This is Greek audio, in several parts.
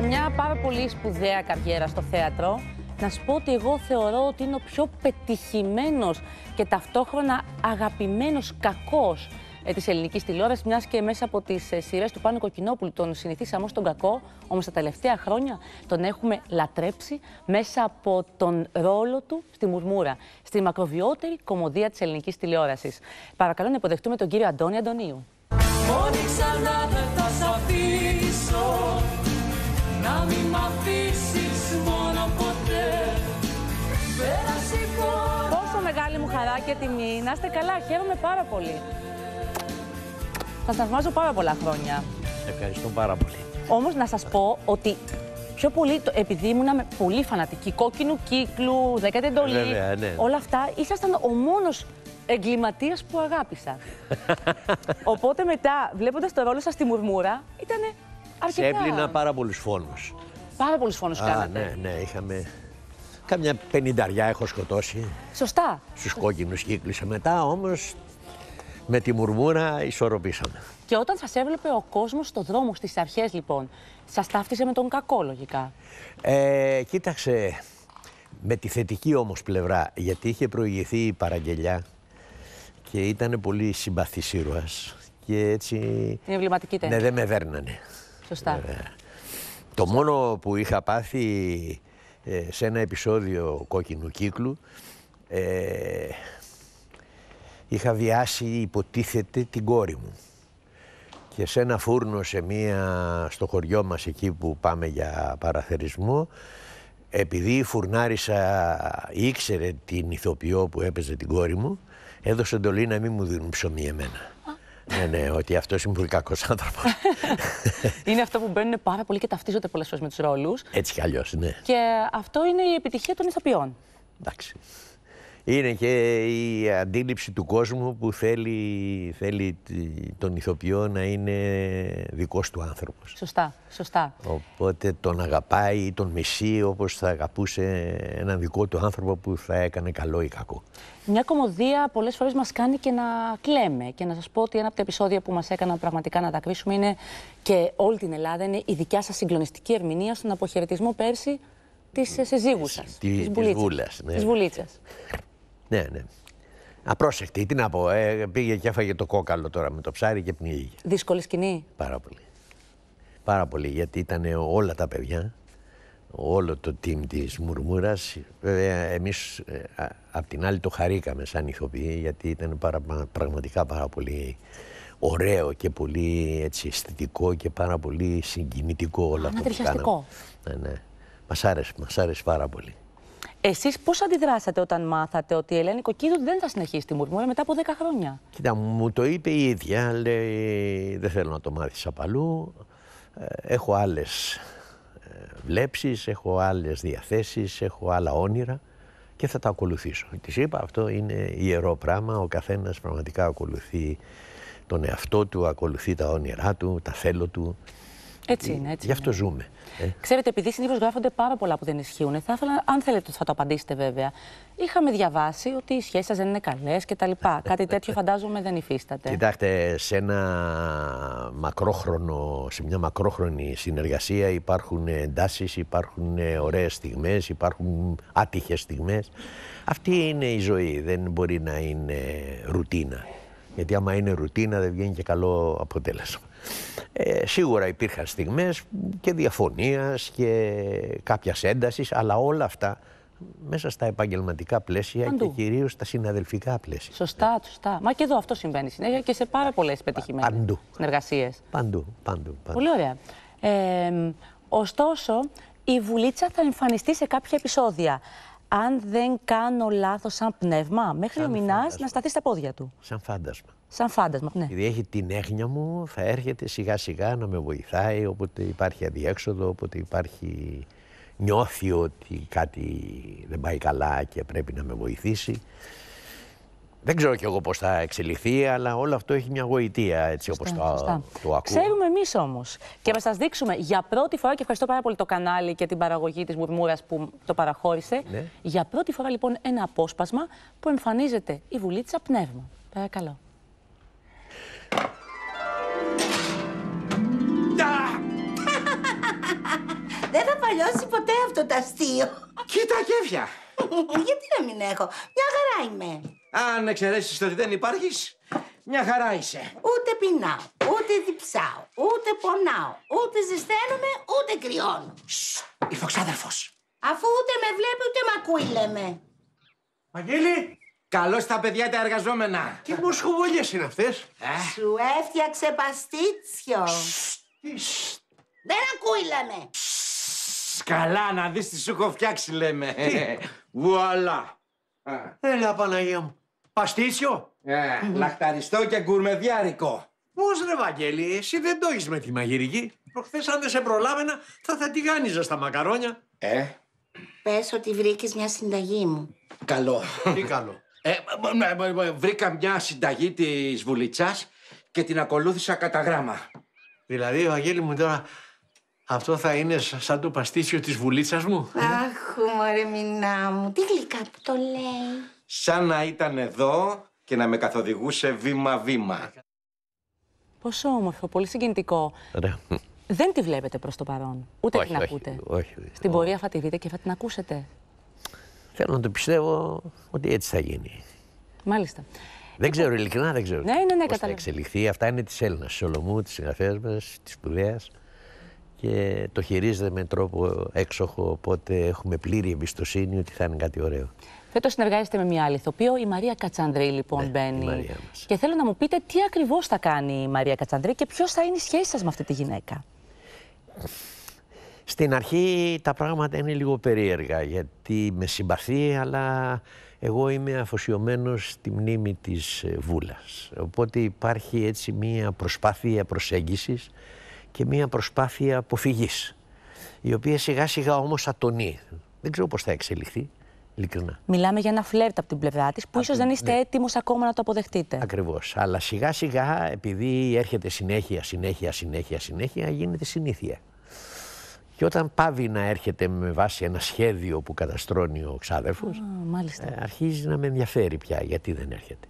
με μια πάρα πολύ σπουδαία καριέρα στο θέατρο. Να σου πω ότι εγώ θεωρώ ότι είναι ο πιο πετυχημένος και ταυτόχρονα αγαπημένος κακός ε, της ελληνικής τηλεόρασης, μιας και μέσα από τις ε, σειρές του Πάνου Κοκκινόπουλου τον συνηθίσαμε ω τον κακό, όμως τα τελευταία χρόνια τον έχουμε λατρέψει μέσα από τον ρόλο του στη Μουρμούρα, στη μακροβιότερη κομμωδία της ελληνικής τηλεόρασης. Παρακαλώ να υποδεχτούμε τον κύριο Αντώνη Αντωνίου. Πόσο μεγάλη μου χαρά και τιμή Να είστε καλά, χαίρομαι πάρα πολύ Θα σταθμάζω πάρα πολλά χρόνια Ευχαριστώ πάρα πολύ Όμως να σας πω ότι πιο πολύ, επειδή ήμουν πολύ φανατική, κόκκινου κύκλου, δέκατε εντολή, ναι. όλα αυτά, ήσασταν ο μόνος εγκληματίας που αγάπησα. Οπότε μετά, βλέποντας το ρόλο σας στη Μουρμούρα, ήταν αρκετά... Σε έπλυνα πάρα πολλούς φόνους. Πάρα πολλού φόνου κάνατε. Ναι, ναι, είχαμε. Κάμια πενηνταριά έχω σκοτώσει. Σωστά. Στους κόκκινους κύκλους. Μετά όμως με τη μουρμούρα ισορροπήσαμε. Και όταν σας έβλεπε ο κόσμος στο δρόμο στις αρχές, λοιπόν, σας ταύτισε με τον κακό, λογικά. Ε, κοίταξε. Με τη θετική όμως πλευρά, γιατί είχε προηγηθεί η παραγγελιά και ήταν πολύ συμπαθή και έτσι... Είναι εμβληματική Ναι, δεν με δέρνανε. Σωστά. Ε, το μόνο που είχα πάθει ε, σε ένα επεισόδιο κόκκινου κύκλου ε, είχα βιάσει υποτίθεται την κόρη μου και σε ένα φούρνο σε μία, στο χωριό μας εκεί που πάμε για παραθερισμό επειδή η φουρνάρισα ήξερε την ηθοποιό που έπαιζε την κόρη μου έδωσε εντολή να μην μου δίνουν ψωμί εμένα ναι, ναι, ότι αυτός είναι πολύ κακός άνθρωπος. είναι αυτό που μπαίνουν πάρα πολύ και ταυτίζονται πολλές φορές με τους ρόλους. Έτσι κι αλλιώς, ναι. Και αυτό είναι η επιτυχία των ηθοποιών. Εντάξει. Είναι και η αντίληψη του κόσμου που θέλει, θέλει τον ηθοποιό να είναι δικός του άνθρωπος. Σωστά, σωστά. Οπότε τον αγαπάει ή τον μισεί όπως θα αγαπούσε έναν δικό του άνθρωπο που θα έκανε καλό ή κακό. Μια κομμωδία πολλές φορές μας κάνει και να κλαίμε. Και να σας πω ότι ένα από τα επεισόδια που μας έκαναν πραγματικά να τα κρίσουμε είναι και όλη την Ελλάδα είναι η δικιά σας συγκλονιστική ερμηνεία στον αποχαιρετισμό πέρσι της ε, συζύγου σας, της, της ναι, ναι. Απρόσεκτη, τι να πω. Ε, πήγε και έφαγε το κόκαλο τώρα με το ψάρι και πνίγηκε. Δύσκολη σκηνή. Πάρα πολύ. Πάρα πολύ, γιατί ήταν όλα τα παιδιά, όλο το team της μουρμούρας. Βέβαια, εμείς ε, απ' την άλλη το χαρήκαμε σαν ηθοποιοί, γιατί ήταν παρα, πραγματικά πάρα πολύ ωραίο και πολύ έτσι, αισθητικό και πάρα πολύ συγκινητικό όλο αυτό που κάναμε. Ναι, ναι. Μας άρεσε, άρεσε πάρα πολύ. Εσείς πώς αντιδράσατε όταν μάθατε ότι η Ελένη Κοκκίδου δεν θα συνεχίσει τη μουρμούρα μετά από 10 χρόνια. Κοίτα, μου το είπε η ίδια. Λέει, δεν θέλω να το μάθεις απαλού. Ε, έχω άλλες βλέψεις, έχω άλλες διαθέσεις, έχω άλλα όνειρα και θα τα ακολουθήσω. Τη είπα, αυτό είναι ιερό πράγμα. Ο καθένας πραγματικά ακολουθεί τον εαυτό του, ακολουθεί τα όνειρά του, τα θέλω του. Έτσι είναι. Έτσι Γι' αυτό ζούμε. Ε. Ξέρετε, επειδή συνήθως γράφονται πάρα πολλά που δεν ισχύουν, θα ήθελα, αν θέλετε, θα το απαντήσετε βέβαια. Είχαμε διαβάσει ότι οι σχέσεις σας δεν είναι καλές κτλ. Κάτι τέτοιο φαντάζομαι δεν υφίσταται. Κοιτάξτε, σε, ένα μακρόχρονο, σε μια μακρόχρονη συνεργασία υπάρχουν εντάσεις, υπάρχουν ωραίες στιγμές, υπάρχουν άτυχες στιγμές. Αυτή είναι η ζωή. Δεν μπορεί να είναι ρουτίνα. Γιατί άμα είναι ρουτίνα δεν βγαίνει και καλό αποτέλεσμα. Ε, σίγουρα υπήρχαν στιγμές και διαφωνίας και κάποιας έντασης, αλλά όλα αυτά μέσα στα επαγγελματικά πλαίσια και κυρίως στα συναδελφικά πλαίσια. Σωστά, σωστά. Μα και εδώ αυτό συμβαίνει συνέχεια και σε πάρα πολλές πετυχημένες Παντού. συνεργασίες. Παντού, παντού, παντού. Πολύ ωραία. Ε, ωστόσο, η βουλίτσα θα εμφανιστεί σε κάποια επεισόδια. Αν δεν κάνω λάθος σαν πνεύμα, μέχρι ο Μινάς να σταθεί στα πόδια του. Σαν φάντασμα. Σαν φάντασμα, ναι. Επειδή έχει την έγνοια μου, θα έρχεται σιγά σιγά να με βοηθάει όποτε υπάρχει αδιέξοδο, όποτε υπάρχει νιώθει ότι κάτι δεν πάει καλά και πρέπει να με βοηθήσει. Δεν ξέρω κι εγώ πώς θα εξελιχθεί, αλλά όλο αυτό έχει μια γοητεία έτσι όπω. όπως το, το ακούω. Ξέρουμε εμείς όμως και θα σας δείξουμε για πρώτη φορά και ευχαριστώ πάρα πολύ το κανάλι και την παραγωγή της Μουρμούρας που το παραχώρησε. Ναι. Για πρώτη φορά λοιπόν ένα απόσπασμα που εμφανίζεται η βουλή πνεύμα. Παρακαλώ. Δεν θα παλιώσει ποτέ αυτό το αστείο. Κοίτα κέφια ε, Γιατί να μην έχω. Μια χαρά είμαι. Αν εξαιρέσεις ότι δεν υπάρχεις, μια χαρά είσαι. Ούτε πεινάω, ούτε διψάω, ούτε πονάω, ούτε ζεσταίνομαι, ούτε κρυώνω. Σσ, η Αφού ούτε με βλέπει, ούτε με ακούει, λέμε. Αγγέλη! Καλώς τα παιδιά τα εργαζόμενα. Τι μοσχοβολιέ είναι αυτές. Ε. Σου έφτιαξε παστίτσιο. Δεν ακούει, λέμε. Καλά, να δει τι σου έχω φτιάξει, λέμε. Βουαλά. Έλα, Παναγία μου. Παστίτσιο. Λαχταριστό και γκουρμεδιάρικο. Πώ ρε Βαγγέλη, εσύ δεν το έχει με τη μαγειρική. Προχθές αν δεν σε προλάβαινα θα θα τηγάνιζα στα μακαρόνια. Ε. Πε ότι βρήκε μια συνταγή μου. Καλό. Τι καλό. Ε, ναι, βρήκα μια συνταγή της Βουλιτσάς και την ακολούθησα κατά γράμμα. Δηλαδή, Αγγέλη μου, τώρα αυτό θα είναι σαν το παστίσιο της Βουλίτσας μου. Αχ, μωρέ μηνά μου, τι γλυκά που το λέει. Σαν να ήταν εδώ και να με καθοδηγούσε βήμα-βήμα. Πόσο όμορφο, πολύ συγκινητικό. Δεν τη βλέπετε προς το παρόν, ούτε όχι, την ακούτε. όχι. Στην πορεία θα τη δείτε και θα την ακούσετε. Θέλω να το πιστεύω ότι έτσι θα γίνει. Μάλιστα. Δεν λοιπόν, ξέρω, ειλικρινά δεν ξέρω ναι, ναι, ναι, θα εξελιχθεί. Αυτά είναι της Έλληνας, της Σολομού, της συγγραφέας μας, της σπουδαίας και το χειρίζεται με τρόπο έξοχο, οπότε έχουμε πλήρη εμπιστοσύνη ότι θα είναι κάτι ωραίο. Φέτος συνεργάζεστε με μια άλλη ηθοποιό, η Μαρία Κατσανδρή λοιπόν ναι, μπαίνει. Και θέλω να μου πείτε τι ακριβώς θα κάνει η Μαρία Κατσανδρή και ποιος θα είναι η σχέση σας με αυτή τη γυναίκα. Στην αρχή τα πράγματα είναι λίγο περίεργα γιατί με συμπαθεί αλλά εγώ είμαι αφοσιωμένος στη μνήμη της ε, Βούλας. Οπότε υπάρχει έτσι μία προσπάθεια προσέγγισης και μία προσπάθεια αποφυγής η οποία σιγά σιγά όμως ατονεί. Δεν ξέρω πώς θα εξελιχθεί. Ειλικρινά. Μιλάμε για ένα φλερτ από την πλευρά της που ίσως δεν είστε ναι. έτοιμος ακόμα να το αποδεχτείτε. Ακριβώς. Αλλά σιγά σιγά, επειδή έρχεται συνέχεια, συνέχεια, συνέχεια, συνέχεια, γίνεται συνήθεια. Και όταν πάβει να έρχεται με βάση ένα σχέδιο που καταστρώνει ο ξάδερφος, Α, ε, αρχίζει να με ενδιαφέρει πια γιατί δεν έρχεται.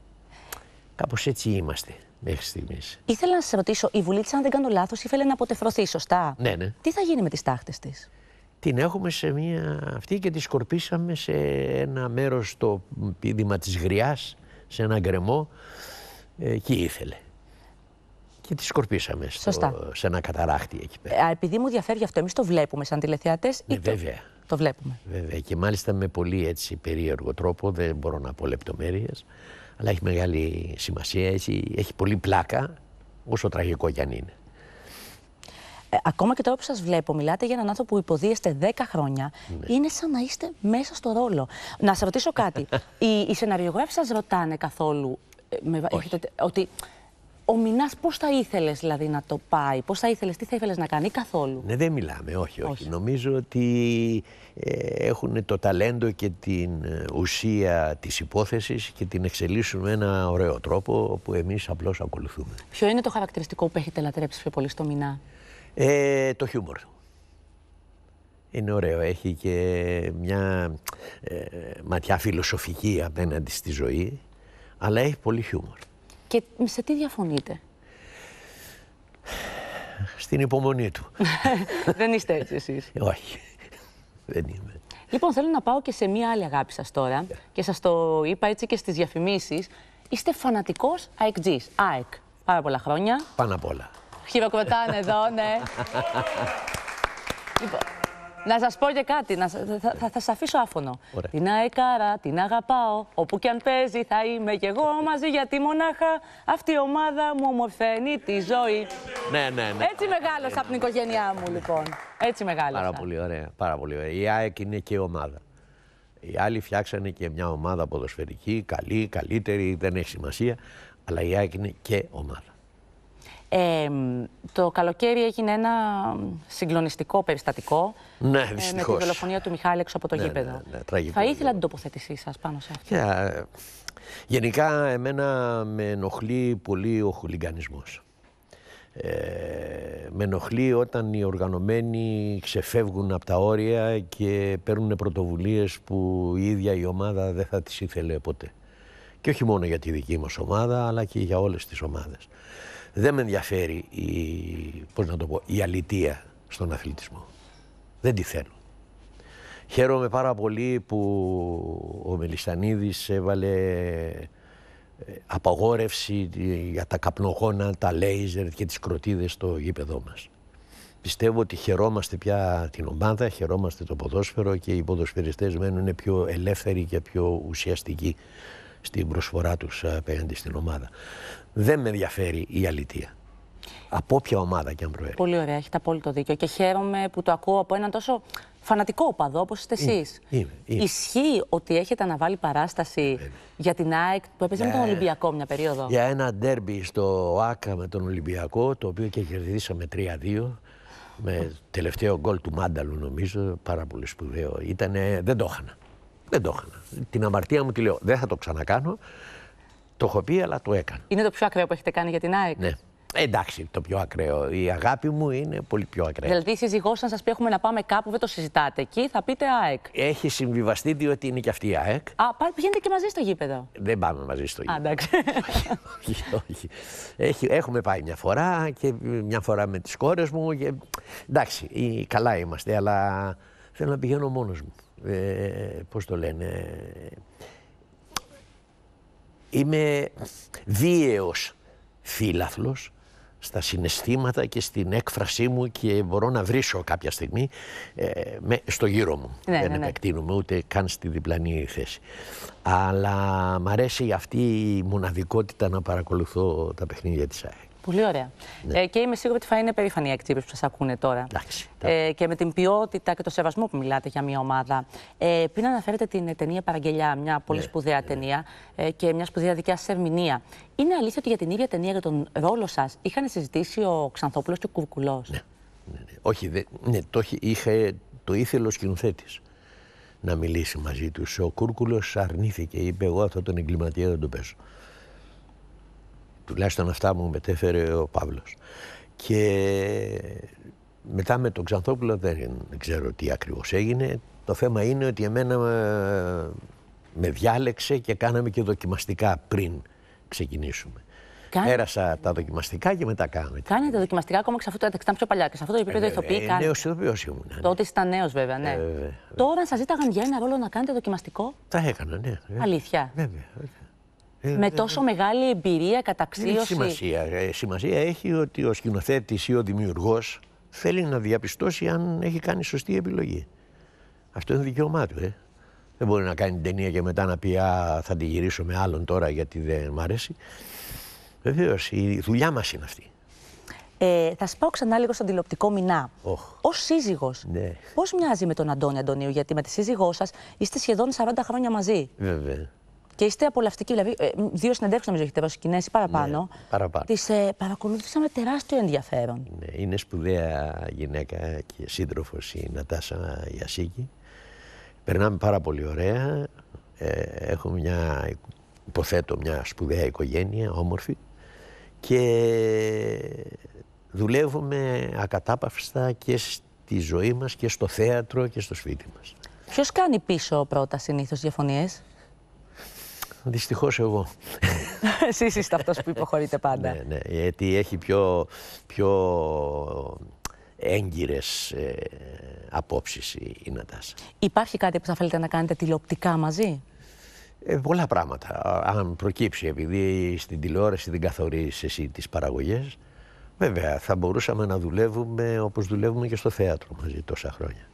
Κάπως έτσι είμαστε μέχρι στιγμής. Ήθελα να σας ρωτήσω, η Βουλή αν δεν κάνω λάθος, ήθελε να αποτεφρωθεί, σωστά. Ναι, ναι. Τι θα γίνει με τις τάχτες της. Την έχουμε σε μία αυτή και τη σκορπίσαμε σε ένα μέρος το πίδημα της Γριάς, σε ένα γκρεμό. Ε, και ήθελε και τη σκορπίσαμε στο, σε ένα καταράχτη εκεί πέρα. Ε, επειδή μου διαφέρει αυτό, εμείς το βλέπουμε σαν τηλεθεατές. Ναι, βέβαια. Το, βλέπουμε. Βέβαια. Και μάλιστα με πολύ έτσι περίεργο τρόπο, δεν μπορώ να πω λεπτομέρειες, αλλά έχει μεγάλη σημασία. έχει, έχει πολύ πλάκα, όσο τραγικό κι αν είναι. Ε, ακόμα και τώρα που σας βλέπω, μιλάτε για έναν άνθρωπο που υποδίεστε 10 χρόνια. Ναι. Είναι σαν να είστε μέσα στο ρόλο. Να σας ρωτήσω κάτι. οι οι σεναριογράφοι σας ρωτάνε καθόλου. Ε, με, έχετε, ότι ο Μινάς πώς θα ήθελες δηλαδή, να το πάει, πώς θα ήθελες, τι θα ήθελες να κάνει, καθόλου. Ναι, δεν μιλάμε, όχι, όχι. Νομίζω ότι ε, έχουν το ταλέντο και την ε, ουσία της υπόθεσης και την εξελίσσουν με ένα ωραίο τρόπο που εμείς απλώς ακολουθούμε. Ποιο είναι το χαρακτηριστικό που έχετε λατρέψει πιο πολύ στο Μινά, ε, Το χιούμορ. Είναι ωραίο, έχει και μια ε, ματιά φιλοσοφική απέναντι στη ζωή, αλλά έχει πολύ χιούμορ. Και σε τι διαφωνείτε. Στην υπομονή του. Δεν είστε έτσι εσείς. Όχι. Δεν είμαι. Λοιπόν, θέλω να πάω και σε μία άλλη αγάπη σας τώρα. Και σας το είπα έτσι και στις διαφημίσεις. Είστε φανατικός ΑΕΚΤΖΙΣ. ΑΕΚ. Πάρα πολλά χρόνια. Πάνω απ' όλα. Χειροκροτάνε εδώ, ναι. λοιπόν, να σας πω και κάτι, να, θα, θα, θα σας αφήσω άφωνο. Ωραία. Την αεκάρα, την αγαπάω. Όπου και αν παίζει, θα είμαι κι εγώ μαζί, γιατί μονάχα αυτή η ομάδα μου ομορφαίνει τη ζωή. Ναι, ναι, ναι. Έτσι μεγάλωσα από την οικογένειά μου, λοιπόν. Έτσι μεγάλωσα. Πάρα πολύ ωραία. Πάρα πολύ ωραία. Η ΑΕΚ είναι και ομάδα. Οι άλλοι φτιάξανε και μια ομάδα ποδοσφαιρική, καλή, καλύτερη, δεν έχει σημασία. Αλλά η ΑΕΚ είναι και ομάδα το καλοκαίρι έγινε ένα συγκλονιστικό περιστατικό. Ναι, ε, με τη δολοφονία του Μιχάλη έξω από το ναι, ναι γήπεδο. Ναι, ναι, θα ήθελα την τοποθέτησή σας πάνω σε αυτό. Ε, γενικά, εμένα με ενοχλεί πολύ ο χουλιγκανισμός. Ε, με ενοχλεί όταν οι οργανωμένοι ξεφεύγουν από τα όρια και παίρνουν πρωτοβουλίες που η ίδια η ομάδα δεν θα τις ήθελε ποτέ. Και όχι μόνο για τη δική μας ομάδα, αλλά και για όλες τις ομάδες δεν με ενδιαφέρει η, πώς να το πω, η αλητεία στον αθλητισμό. Δεν τη θέλω. Χαίρομαι πάρα πολύ που ο Μελιστανίδης έβαλε ε, απαγόρευση ε, για τα καπνογόνα, τα λέιζερ και τις κροτίδες στο γήπεδό μας. Πιστεύω ότι χαιρόμαστε πια την ομάδα, χαιρόμαστε το ποδόσφαιρο και οι ποδοσφαιριστές μένουν πιο ελεύθεροι και πιο ουσιαστικοί στην προσφορά τους ε, απέναντι στην ομάδα. Δεν με ενδιαφέρει η αλήθεια. Από όποια ομάδα και αν προέρχεται. Πολύ ωραία, έχετε απόλυτο δίκιο και χαίρομαι που το ακούω από έναν τόσο φανατικό οπαδό όπως είστε εσεί. Ισχύει ότι έχετε αναβάλει παράσταση για την ΑΕΚ που έπαιζε με τον ναι. Ολυμπιακό μια περίοδο. Για ένα ντέρμπι στο ΑΚΑ με τον Ολυμπιακό, το οποίο και κερδίσαμε 3-2. Με τελευταίο γκολ του Μάνταλου, νομίζω, πάρα πολύ σπουδαίο. Ήτανε, δεν το δεν το έκανα. Την αμαρτία μου τη λέω. Δεν θα το ξανακάνω. Το έχω πει, αλλά το έκανα. Είναι το πιο ακραίο που έχετε κάνει για την ΑΕΚ. Ναι. Ε, εντάξει, το πιο ακραίο. Η αγάπη μου είναι πολύ πιο ακραία. Δηλαδή, η σύζυγός σας πει: Έχουμε να πάμε κάπου, δεν το συζητάτε εκεί, θα πείτε ΑΕΚ. Έχει συμβιβαστεί διότι είναι και αυτή η ΑΕΚ. Α, πηγαίνετε και μαζί στο γήπεδο. Δεν πάμε μαζί στο γήπεδο. Εντάξει. όχι, έχουμε πάει μια φορά και μια φορά με τις κόρες μου. Και... Εντάξει, καλά είμαστε, αλλά θέλω να πηγαίνω μόνος μου. Ε, πώς το λένε, είμαι βίαιος φύλαθλος στα συναισθήματα και στην έκφρασή μου και μπορώ να βρίσω κάποια στιγμή ε, με, στο γύρο μου. Ναι, ναι, Δεν ναι, ούτε καν στη διπλανή θέση. Αλλά μ' αρέσει αυτή η μοναδικότητα να παρακολουθώ τα παιχνίδια της ΑΕΚ. Πολύ ωραία. Ναι. Ε, και είμαι σίγουρη ότι θα είναι περήφανοι οι εκτύπε που σας ακούνε τώρα. Εντάξει, ε, και με την ποιότητα και το σεβασμό που μιλάτε για μια ομάδα. Ε, πριν αναφέρετε την ταινία Παραγγελιά, μια πολύ ναι, σπουδαία ναι. ταινία ε, και μια σπουδαία δικιά σας ερμηνεία. Είναι αλήθεια ότι για την ίδια ταινία, για τον ρόλο σας, είχαν συζητήσει ο Ξανθόπουλος και ο Κουρκουλό. Ναι, ναι. Όχι, ναι, το, είχε, το ήθελε ο σκηνοθέτης να μιλήσει μαζί του. Ο Κούρκουλος αρνήθηκε. Είπε: Εγώ αυτό τον εγκληματία δεν τον πέσω. Τουλάχιστον αυτά μου μετέφερε ο Παύλος. Και μετά με τον Ξανθόπουλο δεν ξέρω τι ακριβώς έγινε. Το θέμα είναι ότι εμένα ε, με διάλεξε και κάναμε και δοκιμαστικά πριν ξεκινήσουμε. Κάνε... τα δοκιμαστικά και μετά κάναμε. Κάνετε δοκιμαστικά ακόμα αυτό το ήταν πιο παλιά και σε αυτό το επίπεδο ε, ηθοποιή ε, ναι, Νέος ηθοποιός ήμουν. Ναι. Τότε ήταν νέος, βέβαια, ναι. Ε, Τώρα σας ζήταγαν για ένα ρόλο να κάνετε δοκιμαστικό. Τα έκανα, ναι. Αλήθεια. βέβαια. Ε, με ε, τόσο ε. μεγάλη εμπειρία, καταξίωση. έχει σημασία. σημασία έχει ότι ο σκηνοθέτης ή ο δημιουργός θέλει να διαπιστώσει αν έχει κάνει σωστή επιλογή. Αυτό είναι δικαίωμά του, ε. Δεν μπορεί να κάνει την ταινία και μετά να πει Α, θα τη γυρίσω με άλλον τώρα γιατί δεν μ' αρέσει. Βεβαίως, η δουλειά μας είναι αυτή. Ε, θα σπάω ξανά λίγο στον τηλεοπτικό μηνά. Oh. Ως σύζυγος, ναι. πώς μοιάζει με τον Αντώνη Αντωνίου, γιατί με τη σύζυγό σας είστε σχεδόν 40 χρόνια μαζί. Βέβαια. Και είστε απολαυστικοί, δηλαδή ε, δύο συνεντεύξεις νομίζω έχετε δώσει κοινές ή παραπάνω. Ναι, παραπάνω. Τις ε, παρακολούθησα με τεράστιο ενδιαφέρον. Ναι, είναι σπουδαία γυναίκα και σύντροφος η Νατάσα Γιασίκη. Περνάμε πάρα πολύ ωραία. Ε, έχω μια, υποθέτω, μια σπουδαία οικογένεια, όμορφη. Και δουλεύουμε ακατάπαυστα και στη ζωή μας και στο θέατρο και στο σπίτι μας. Ποιος κάνει πίσω πρώτα συνήθως διαφωνίες? Δυστυχώς εγώ. Εσεί είστε αυτός που υποχωρείτε πάντα. ναι, ναι, γιατί έχει πιο, πιο έγκυρες ε, απόψεις η, η Νατάσα. Υπάρχει κάτι που θα θέλετε να κάνετε τηλεοπτικά μαζί. Ε, πολλά πράγματα. Αν προκύψει, επειδή στην τηλεόραση δεν καθορίζεις εσύ τις παραγωγές. Βέβαια, θα μπορούσαμε να δουλεύουμε όπως δουλεύουμε και στο θέατρο μαζί τόσα χρόνια.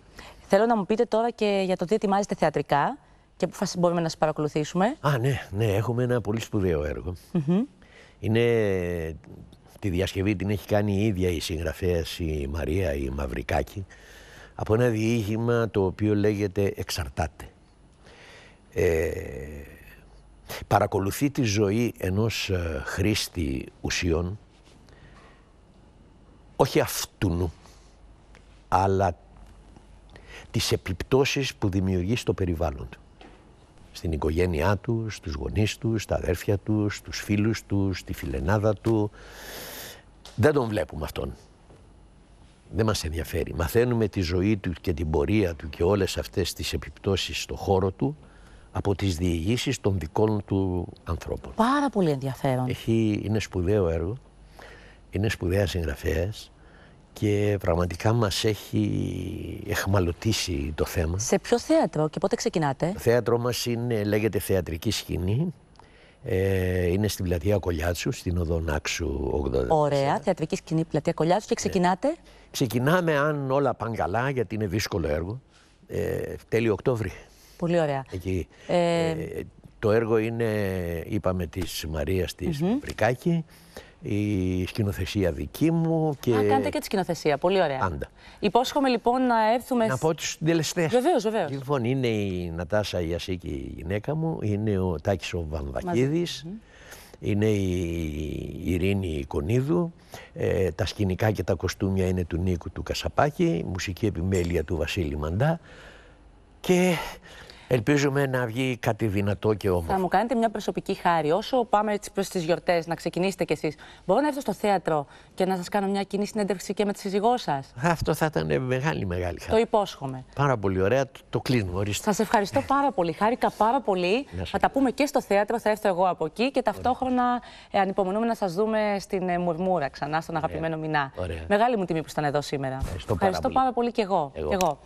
Θέλω να μου πείτε τώρα και για το τι ετοιμάζετε θεατρικά και πού μπορούμε να σας παρακολουθήσουμε. Α, ναι, ναι, έχουμε ένα πολύ σπουδαίο έργο. Είναι, τη διασκευή την έχει κάνει η ίδια η συγγραφέας η Μαρία η Μαυρικάκη από ένα διήγημα το οποίο λέγεται «Εξαρτάται». Ε, παρακολουθεί τη ζωή ενός ε, χρήστη ουσιών, όχι αυτού, αλλά τις επιπτώσεις που δημιουργεί στο περιβάλλον του στην οικογένειά του, στους γονείς του, στα αδέρφια του, στους φίλους του, στη φιλενάδα του. Δεν τον βλέπουμε αυτόν. Δεν μας ενδιαφέρει. Μαθαίνουμε τη ζωή του και την πορεία του και όλες αυτές τις επιπτώσεις στο χώρο του από τις διηγήσεις των δικών του ανθρώπων. Πάρα πολύ ενδιαφέρον. Έχει, είναι σπουδαίο έργο, είναι σπουδαία συγγραφέας, και πραγματικά μας έχει εχμαλωτήσει το θέμα. Σε ποιο θέατρο και πότε ξεκινάτε? Το θέατρο μας είναι, λέγεται Θεατρική Σκηνή. Ε, είναι στην πλατεία Κολιάτσου, στην οδό Νάξου 80. Ωραία, θεατρική σκηνή πλατεία Κολιάτσου και ε, ξεκινάτε. ξεκινάμε αν όλα πάνε καλά, γιατί είναι δύσκολο έργο. Ε, τέλειο Οκτώβρη. Πολύ ωραία. Ε, ε... το έργο είναι, είπαμε, της Μαρίας της mm η σκηνοθεσία δική μου. Και... Α, κάνετε και τη σκηνοθεσία. Πολύ ωραία. Πάντα. Υπόσχομαι λοιπόν να έρθουμε. Να πω τους συντελεστές. Βεβαίως, βεβαίως. Λοιπόν, είναι η Νατάσα Ιασίκη, η γυναίκα μου, είναι ο Τάκης ο είναι η Ειρήνη Κονίδου, ε, τα σκηνικά και τα κοστούμια είναι του Νίκου του Κασαπάκη, μουσική επιμέλεια του Βασίλη Μαντά. Και Ελπίζουμε να βγει κάτι δυνατό και όμορφο. Θα μου κάνετε μια προσωπική χάρη. Όσο πάμε προς τις γιορτές, να ξεκινήσετε κι εσείς, μπορώ να έρθω στο θέατρο και να σας κάνω μια κοινή συνέντευξη και με τη σύζυγό σας. Αυτό θα ήταν μεγάλη, μεγάλη χαρά. Το υπόσχομαι. Πάρα πολύ ωραία. Το, το κλείνουμε. Ορίστε. Σας ευχαριστώ πάρα πολύ. Χάρηκα πάρα πολύ. Θα τα πούμε και στο θέατρο. Θα έρθω εγώ από εκεί και ταυτόχρονα ε, ανυπομονούμε να σας δούμε στην ε, Μουρμούρα ξανά, στον αγαπημένο Μινά. Μεγάλη μου τιμή που ήταν εδώ σήμερα. Ευχαριστώ πάρα, ευχαριστώ πολύ. πολύ και εγώ. εγώ.